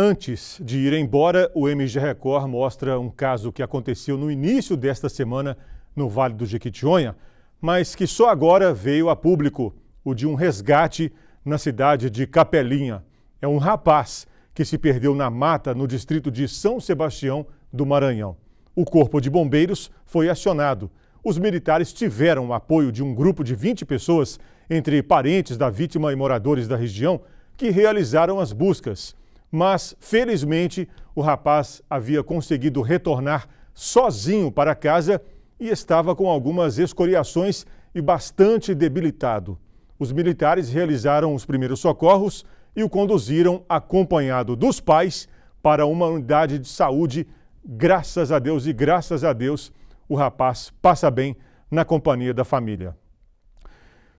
Antes de ir embora, o MG Record mostra um caso que aconteceu no início desta semana no Vale do Jequitinhonha, mas que só agora veio a público, o de um resgate na cidade de Capelinha. É um rapaz que se perdeu na mata no distrito de São Sebastião do Maranhão. O corpo de bombeiros foi acionado. Os militares tiveram o apoio de um grupo de 20 pessoas, entre parentes da vítima e moradores da região, que realizaram as buscas mas felizmente o rapaz havia conseguido retornar sozinho para casa e estava com algumas escoriações e bastante debilitado. Os militares realizaram os primeiros socorros e o conduziram, acompanhado dos pais, para uma unidade de saúde. Graças a Deus e graças a Deus, o rapaz passa bem na companhia da família.